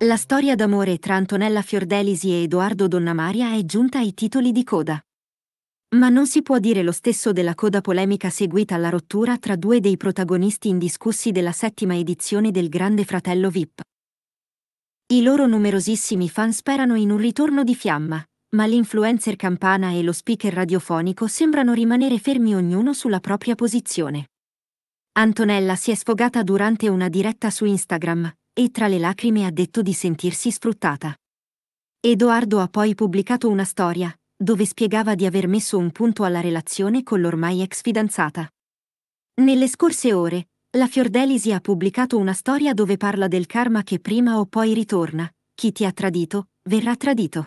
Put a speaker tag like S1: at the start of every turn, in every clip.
S1: La storia d'amore tra Antonella Fiordelisi e Edoardo Donnamaria è giunta ai titoli di coda. Ma non si può dire lo stesso della coda polemica seguita alla rottura tra due dei protagonisti indiscussi della settima edizione del Grande Fratello VIP. I loro numerosissimi fan sperano in un ritorno di fiamma, ma l'influencer campana e lo speaker radiofonico sembrano rimanere fermi ognuno sulla propria posizione. Antonella si è sfogata durante una diretta su Instagram e tra le lacrime ha detto di sentirsi sfruttata. Edoardo ha poi pubblicato una storia, dove spiegava di aver messo un punto alla relazione con l'ormai ex fidanzata. Nelle scorse ore, la Fiordelisi ha pubblicato una storia dove parla del karma che prima o poi ritorna, chi ti ha tradito, verrà tradito.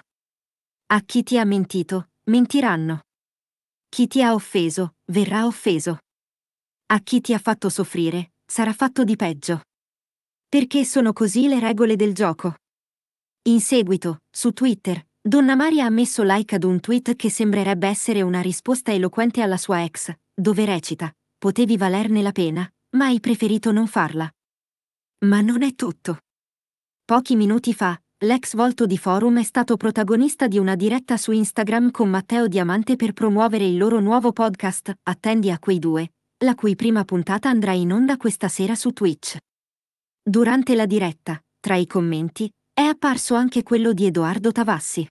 S1: A chi ti ha mentito, mentiranno. Chi ti ha offeso, verrà offeso. A chi ti ha fatto soffrire, sarà fatto di peggio. Perché sono così le regole del gioco. In seguito, su Twitter, Donna Maria ha messo like ad un tweet che sembrerebbe essere una risposta eloquente alla sua ex, dove recita, potevi valerne la pena, ma hai preferito non farla. Ma non è tutto. Pochi minuti fa, l'ex volto di Forum è stato protagonista di una diretta su Instagram con Matteo Diamante per promuovere il loro nuovo podcast, Attendi a quei due, la cui prima puntata andrà in onda questa sera su Twitch. Durante la diretta, tra i commenti, è apparso anche quello di Edoardo Tavassi.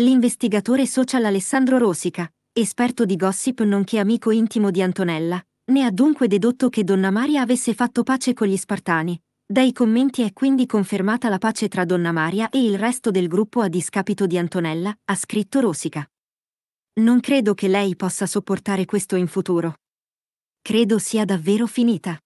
S1: L'investigatore social Alessandro Rosica, esperto di gossip nonché amico intimo di Antonella, ne ha dunque dedotto che Donna Maria avesse fatto pace con gli Spartani. Dai commenti è quindi confermata la pace tra Donna Maria e il resto del gruppo a discapito di Antonella, ha scritto Rosica. Non credo che lei possa sopportare questo in futuro. Credo sia davvero finita.